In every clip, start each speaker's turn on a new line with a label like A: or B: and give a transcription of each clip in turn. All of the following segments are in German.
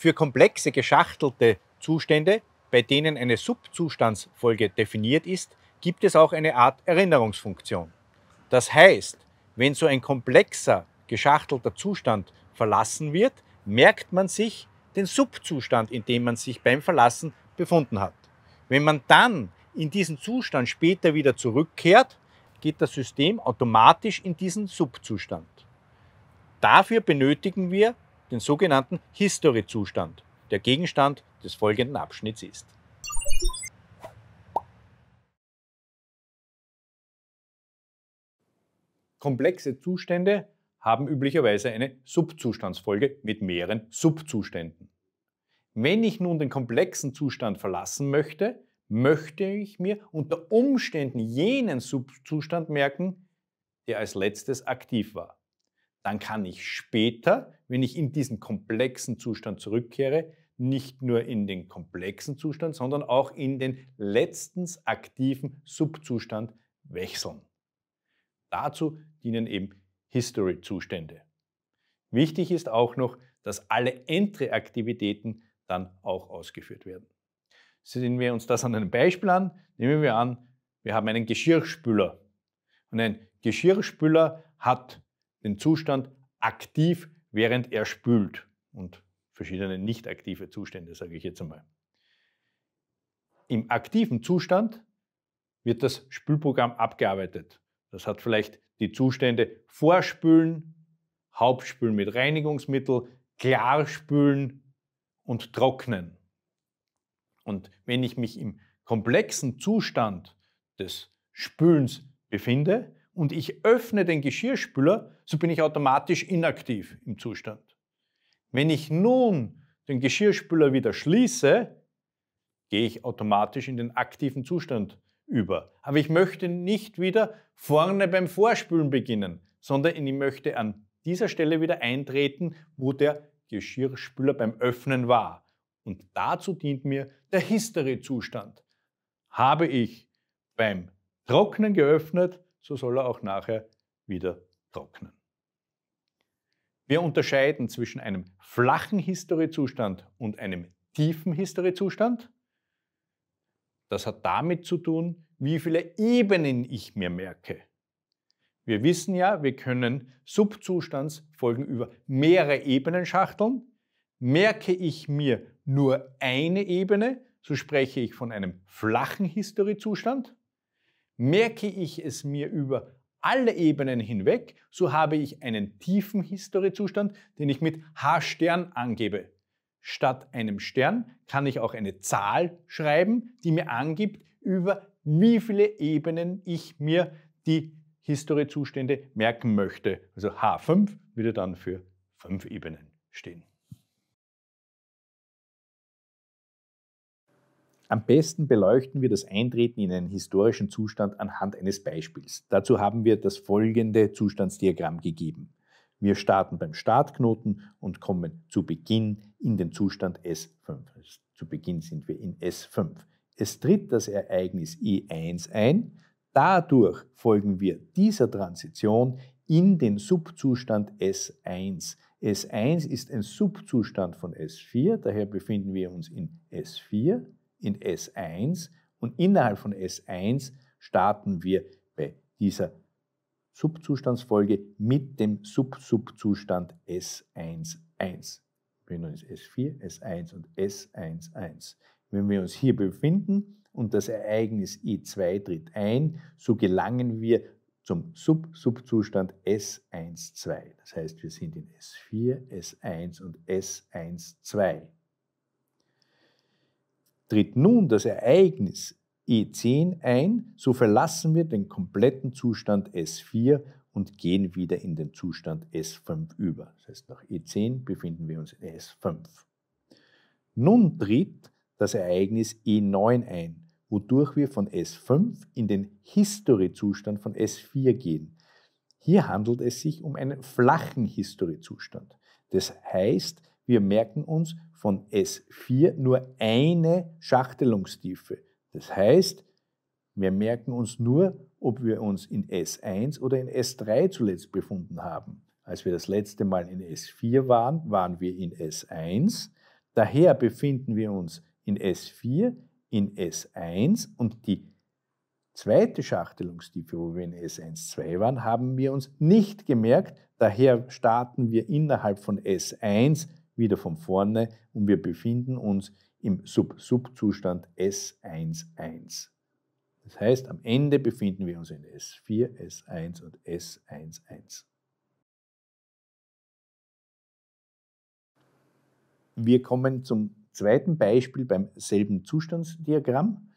A: Für komplexe geschachtelte Zustände, bei denen eine Subzustandsfolge definiert ist, gibt es auch eine Art Erinnerungsfunktion. Das heißt, wenn so ein komplexer geschachtelter Zustand verlassen wird, merkt man sich den Subzustand, in dem man sich beim Verlassen befunden hat. Wenn man dann in diesen Zustand später wieder zurückkehrt, geht das System automatisch in diesen Subzustand. Dafür benötigen wir den sogenannten History-Zustand, der Gegenstand des folgenden Abschnitts ist. Komplexe Zustände haben üblicherweise eine Subzustandsfolge mit mehreren Subzuständen. Wenn ich nun den komplexen Zustand verlassen möchte, möchte ich mir unter Umständen jenen Subzustand merken, der als letztes aktiv war dann kann ich später, wenn ich in diesen komplexen Zustand zurückkehre, nicht nur in den komplexen Zustand, sondern auch in den letztens aktiven Subzustand wechseln. Dazu dienen eben History-Zustände. Wichtig ist auch noch, dass alle Entry-Aktivitäten dann auch ausgeführt werden. Sehen wir uns das an einem Beispiel an. Nehmen wir an, wir haben einen Geschirrspüler. Und ein Geschirrspüler hat den Zustand aktiv, während er spült und verschiedene nicht aktive Zustände, sage ich jetzt einmal. Im aktiven Zustand wird das Spülprogramm abgearbeitet. Das hat vielleicht die Zustände Vorspülen, Hauptspülen mit Reinigungsmittel, Klarspülen und Trocknen. Und wenn ich mich im komplexen Zustand des Spülens befinde, und ich öffne den Geschirrspüler, so bin ich automatisch inaktiv im Zustand. Wenn ich nun den Geschirrspüler wieder schließe, gehe ich automatisch in den aktiven Zustand über. Aber ich möchte nicht wieder vorne beim Vorspülen beginnen, sondern ich möchte an dieser Stelle wieder eintreten, wo der Geschirrspüler beim Öffnen war. Und dazu dient mir der History-Zustand. Habe ich beim Trocknen geöffnet, so soll er auch nachher wieder trocknen. Wir unterscheiden zwischen einem flachen Historiezustand und einem tiefen Historiezustand. Das hat damit zu tun, wie viele Ebenen ich mir merke. Wir wissen ja, wir können Subzustandsfolgen über mehrere Ebenen schachteln. Merke ich mir nur eine Ebene, so spreche ich von einem flachen Historiezustand merke ich es mir über alle Ebenen hinweg, so habe ich einen tiefen History-Zustand, den ich mit H-Stern angebe. Statt einem Stern kann ich auch eine Zahl schreiben, die mir angibt, über wie viele Ebenen ich mir die History-Zustände merken möchte. Also H5 würde dann für fünf Ebenen stehen. Am besten beleuchten wir das Eintreten in einen historischen Zustand anhand eines Beispiels. Dazu haben wir das folgende Zustandsdiagramm gegeben. Wir starten beim Startknoten und kommen zu Beginn in den Zustand S5. Zu Beginn sind wir in S5. Es tritt das Ereignis E1 ein. Dadurch folgen wir dieser Transition in den Subzustand S1. S1 ist ein Subzustand von S4, daher befinden wir uns in S4 in S1 und innerhalb von S1 starten wir bei dieser Subzustandsfolge mit dem Subsubzustand S11. Wir nennen uns S4, S1 und S11. Wenn wir uns hier befinden und das Ereignis i 2 tritt ein, so gelangen wir zum Sub-Subzustand S12. Das heißt, wir sind in S4, S1 und S12. Tritt nun das Ereignis E10 ein, so verlassen wir den kompletten Zustand S4 und gehen wieder in den Zustand S5 über. Das heißt, nach E10 befinden wir uns in S5. Nun tritt das Ereignis E9 ein, wodurch wir von S5 in den History-Zustand von S4 gehen. Hier handelt es sich um einen flachen History-Zustand. Das heißt, wir merken uns von S4 nur eine Schachtelungstiefe. Das heißt, wir merken uns nur, ob wir uns in S1 oder in S3 zuletzt befunden haben. Als wir das letzte Mal in S4 waren, waren wir in S1. Daher befinden wir uns in S4, in S1 und die zweite Schachtelungstiefe, wo wir in S1-2 waren, haben wir uns nicht gemerkt. Daher starten wir innerhalb von S1 wieder von vorne und wir befinden uns im Sub-Sub-Zustand S11. Das heißt, am Ende befinden wir uns in S4, S1 und S11. Wir kommen zum zweiten Beispiel beim selben Zustandsdiagramm.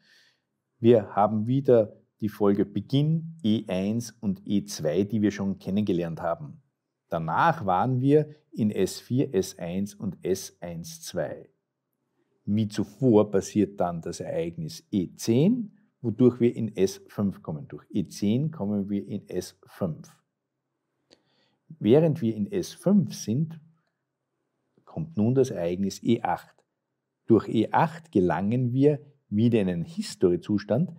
A: Wir haben wieder die Folge Beginn E1 und E2, die wir schon kennengelernt haben. Danach waren wir in S4, S1 und S1.2. Wie zuvor passiert dann das Ereignis E10, wodurch wir in S5 kommen. Durch E10 kommen wir in S5. Während wir in S5 sind, kommt nun das Ereignis E8. Durch E8 gelangen wir wieder in einen History-Zustand,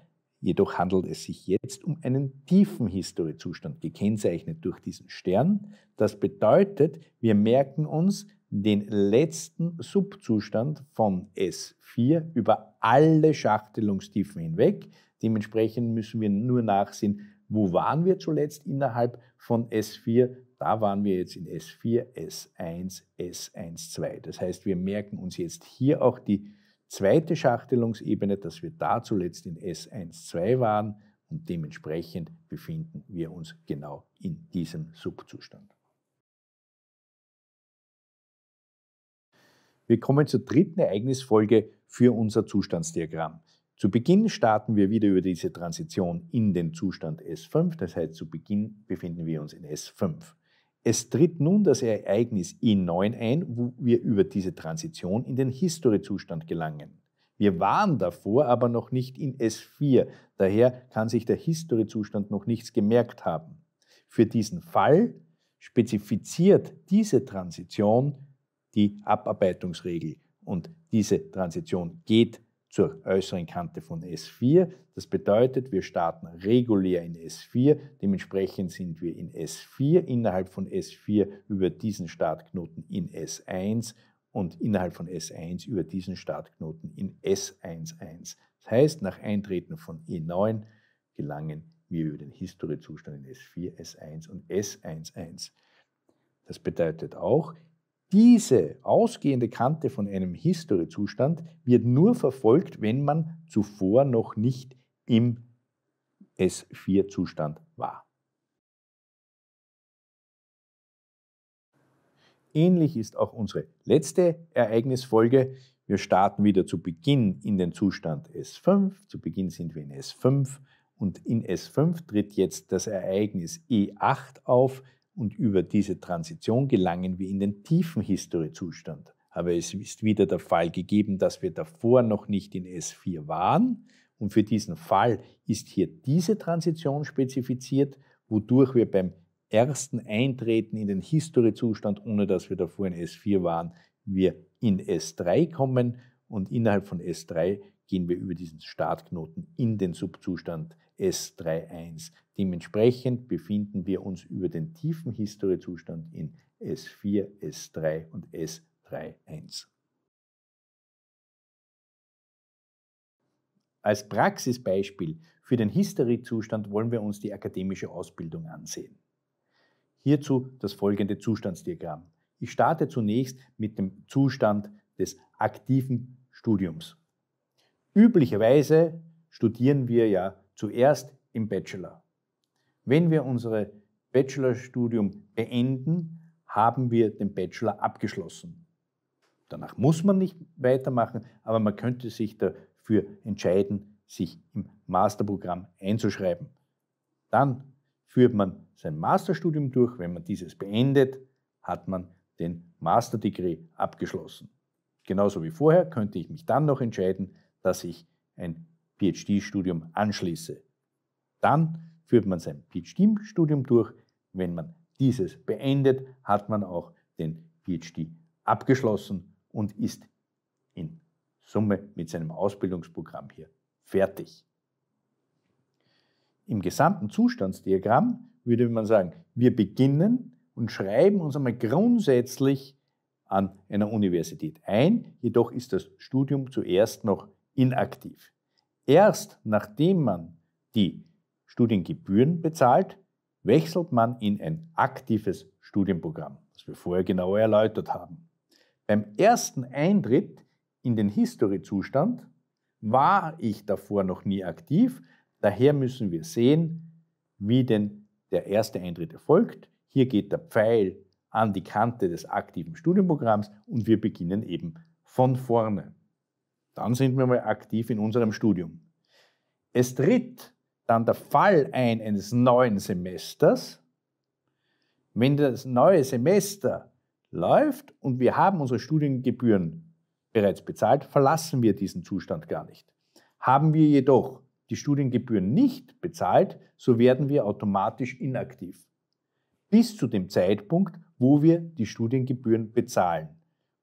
A: Jedoch handelt es sich jetzt um einen tiefen Historiezustand, gekennzeichnet durch diesen Stern. Das bedeutet, wir merken uns den letzten Subzustand von S4 über alle Schachtelungstiefen hinweg. Dementsprechend müssen wir nur nachsehen, wo waren wir zuletzt innerhalb von S4. Da waren wir jetzt in S4, S1, S1, 2. Das heißt, wir merken uns jetzt hier auch die zweite Schachtelungsebene, dass wir da zuletzt in S12 waren und dementsprechend befinden wir uns genau in diesem Subzustand. Wir kommen zur dritten Ereignisfolge für unser Zustandsdiagramm. Zu Beginn starten wir wieder über diese Transition in den Zustand S5, das heißt zu Beginn befinden wir uns in S5. Es tritt nun das Ereignis I9 ein, wo wir über diese Transition in den History-Zustand gelangen. Wir waren davor aber noch nicht in S4, daher kann sich der History-Zustand noch nichts gemerkt haben. Für diesen Fall spezifiziert diese Transition die Abarbeitungsregel und diese Transition geht zur äußeren Kante von S4. Das bedeutet, wir starten regulär in S4, dementsprechend sind wir in S4, innerhalb von S4 über diesen Startknoten in S1 und innerhalb von S1 über diesen Startknoten in S11. Das heißt, nach Eintreten von E9 gelangen wir über den History-Zustand in S4, S1 und S11. Das bedeutet auch, diese ausgehende Kante von einem History-Zustand wird nur verfolgt, wenn man zuvor noch nicht im S4-Zustand war. Ähnlich ist auch unsere letzte Ereignisfolge. Wir starten wieder zu Beginn in den Zustand S5. Zu Beginn sind wir in S5 und in S5 tritt jetzt das Ereignis E8 auf und über diese Transition gelangen wir in den tiefen History-Zustand. Aber es ist wieder der Fall gegeben, dass wir davor noch nicht in S4 waren. Und für diesen Fall ist hier diese Transition spezifiziert, wodurch wir beim ersten Eintreten in den History-Zustand, ohne dass wir davor in S4 waren, wir in S3 kommen und innerhalb von S3 gehen wir über diesen Startknoten in den Subzustand S31. Dementsprechend befinden wir uns über den tiefen Historezustand in S4, S3 und S31. Als Praxisbeispiel für den History-Zustand wollen wir uns die akademische Ausbildung ansehen. Hierzu das folgende Zustandsdiagramm. Ich starte zunächst mit dem Zustand des aktiven Studiums. Üblicherweise studieren wir ja zuerst im Bachelor. Wenn wir unser Bachelorstudium beenden, haben wir den Bachelor abgeschlossen. Danach muss man nicht weitermachen, aber man könnte sich dafür entscheiden, sich im Masterprogramm einzuschreiben. Dann führt man sein Masterstudium durch. Wenn man dieses beendet, hat man den Masterdegree abgeschlossen. Genauso wie vorher könnte ich mich dann noch entscheiden, dass ich ein PhD-Studium anschließe. Dann führt man sein PhD-Studium durch. Wenn man dieses beendet, hat man auch den PhD abgeschlossen und ist in Summe mit seinem Ausbildungsprogramm hier fertig. Im gesamten Zustandsdiagramm würde man sagen, wir beginnen und schreiben uns einmal grundsätzlich an einer Universität ein, jedoch ist das Studium zuerst noch inaktiv. Erst nachdem man die Studiengebühren bezahlt, wechselt man in ein aktives Studienprogramm, das wir vorher genauer erläutert haben. Beim ersten Eintritt in den History-Zustand war ich davor noch nie aktiv, daher müssen wir sehen, wie denn der erste Eintritt erfolgt. Hier geht der Pfeil an die Kante des aktiven Studienprogramms und wir beginnen eben von vorne dann sind wir mal aktiv in unserem Studium. Es tritt dann der Fall ein eines neuen Semesters. Wenn das neue Semester läuft und wir haben unsere Studiengebühren bereits bezahlt, verlassen wir diesen Zustand gar nicht. Haben wir jedoch die Studiengebühren nicht bezahlt, so werden wir automatisch inaktiv. Bis zu dem Zeitpunkt, wo wir die Studiengebühren bezahlen.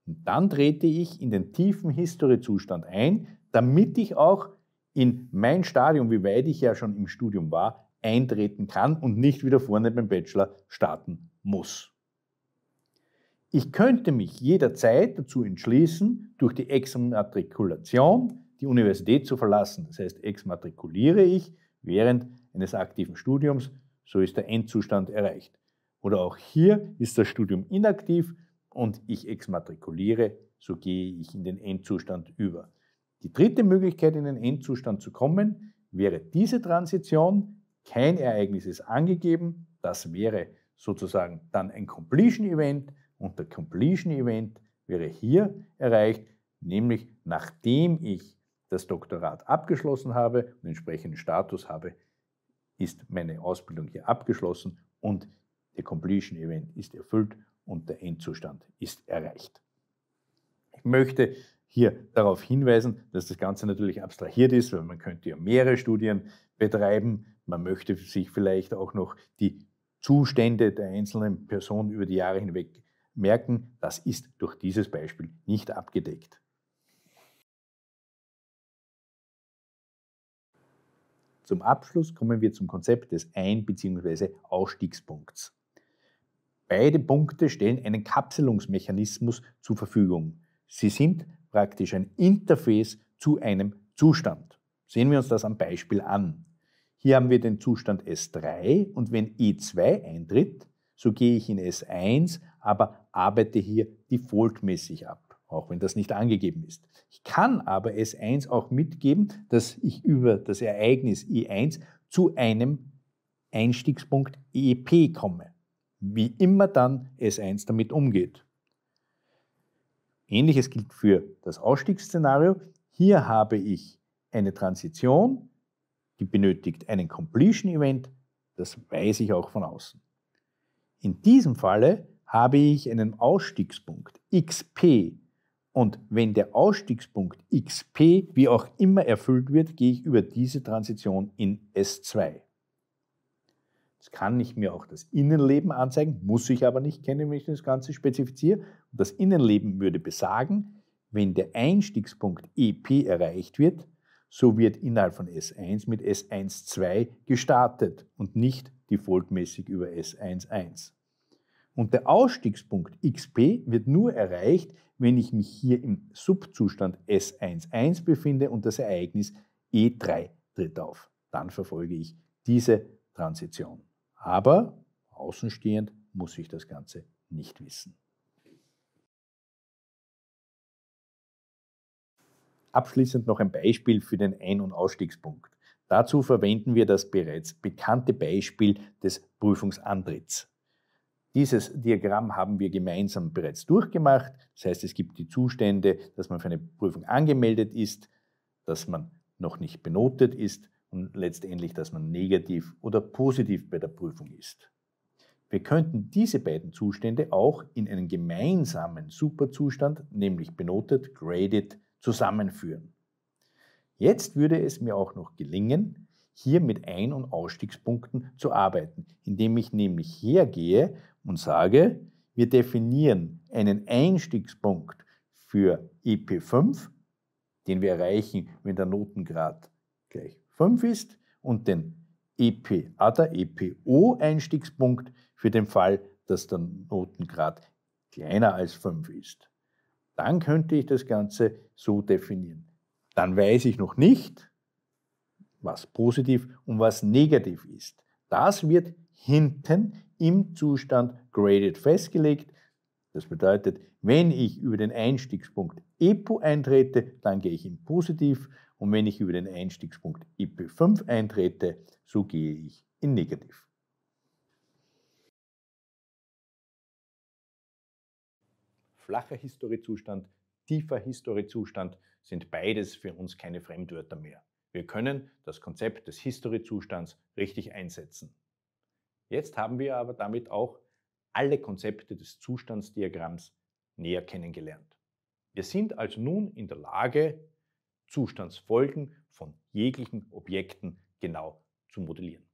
A: Und dann trete ich in den tiefen History-Zustand ein, damit ich auch in mein Stadium, wie weit ich ja schon im Studium war, eintreten kann und nicht wieder vorne beim Bachelor starten muss. Ich könnte mich jederzeit dazu entschließen, durch die Exmatrikulation die Universität zu verlassen. Das heißt, exmatrikuliere ich während eines aktiven Studiums, so ist der Endzustand erreicht. Oder auch hier ist das Studium inaktiv, und ich exmatrikuliere, so gehe ich in den Endzustand über. Die dritte Möglichkeit, in den Endzustand zu kommen, wäre diese Transition. Kein Ereignis ist angegeben. Das wäre sozusagen dann ein Completion Event. Und der Completion Event wäre hier erreicht, nämlich nachdem ich das Doktorat abgeschlossen habe und entsprechenden Status habe, ist meine Ausbildung hier abgeschlossen und der Completion Event ist erfüllt und der Endzustand ist erreicht. Ich möchte hier darauf hinweisen, dass das Ganze natürlich abstrahiert ist, weil man könnte ja mehrere Studien betreiben. Man möchte sich vielleicht auch noch die Zustände der einzelnen Personen über die Jahre hinweg merken. Das ist durch dieses Beispiel nicht abgedeckt. Zum Abschluss kommen wir zum Konzept des Ein- bzw. Ausstiegspunkts. Beide Punkte stellen einen Kapselungsmechanismus zur Verfügung. Sie sind praktisch ein Interface zu einem Zustand. Sehen wir uns das am Beispiel an. Hier haben wir den Zustand S3 und wenn E2 eintritt, so gehe ich in S1, aber arbeite hier defaultmäßig ab, auch wenn das nicht angegeben ist. Ich kann aber S1 auch mitgeben, dass ich über das Ereignis E1 zu einem Einstiegspunkt EP komme wie immer dann S1 damit umgeht. Ähnliches gilt für das Ausstiegsszenario. Hier habe ich eine Transition, die benötigt einen Completion Event, das weiß ich auch von außen. In diesem Falle habe ich einen Ausstiegspunkt XP und wenn der Ausstiegspunkt XP wie auch immer erfüllt wird, gehe ich über diese Transition in S2. Jetzt kann ich mir auch das Innenleben anzeigen, muss ich aber nicht kennen, wenn ich das Ganze spezifiziere. Und das Innenleben würde besagen, wenn der Einstiegspunkt EP erreicht wird, so wird innerhalb von S1 mit S1.2 gestartet und nicht defaultmäßig über S1.1. Und der Ausstiegspunkt XP wird nur erreicht, wenn ich mich hier im Subzustand S11 befinde und das Ereignis E3 tritt auf. Dann verfolge ich diese Transition. Aber außenstehend muss ich das Ganze nicht wissen. Abschließend noch ein Beispiel für den Ein- und Ausstiegspunkt. Dazu verwenden wir das bereits bekannte Beispiel des Prüfungsantritts. Dieses Diagramm haben wir gemeinsam bereits durchgemacht. Das heißt, es gibt die Zustände, dass man für eine Prüfung angemeldet ist, dass man noch nicht benotet ist, und letztendlich, dass man negativ oder positiv bei der Prüfung ist. Wir könnten diese beiden Zustände auch in einen gemeinsamen Superzustand, nämlich benotet, graded, zusammenführen. Jetzt würde es mir auch noch gelingen, hier mit Ein- und Ausstiegspunkten zu arbeiten, indem ich nämlich hergehe und sage, wir definieren einen Einstiegspunkt für EP5, den wir erreichen, wenn der Notengrad gleich 5 ist und den EPA, EPO-Einstiegspunkt e für den Fall, dass der Notengrad kleiner als 5 ist. Dann könnte ich das Ganze so definieren. Dann weiß ich noch nicht, was positiv und was negativ ist. Das wird hinten im Zustand graded festgelegt. Das bedeutet, wenn ich über den Einstiegspunkt EPO eintrete, dann gehe ich in positiv und wenn ich über den Einstiegspunkt IP5 eintrete, so gehe ich in negativ. Flacher Historiezustand, tiefer Historiezustand sind beides für uns keine Fremdwörter mehr. Wir können das Konzept des Historiezustands richtig einsetzen. Jetzt haben wir aber damit auch alle Konzepte des Zustandsdiagramms näher kennengelernt. Wir sind also nun in der Lage, Zustandsfolgen von jeglichen Objekten genau zu modellieren.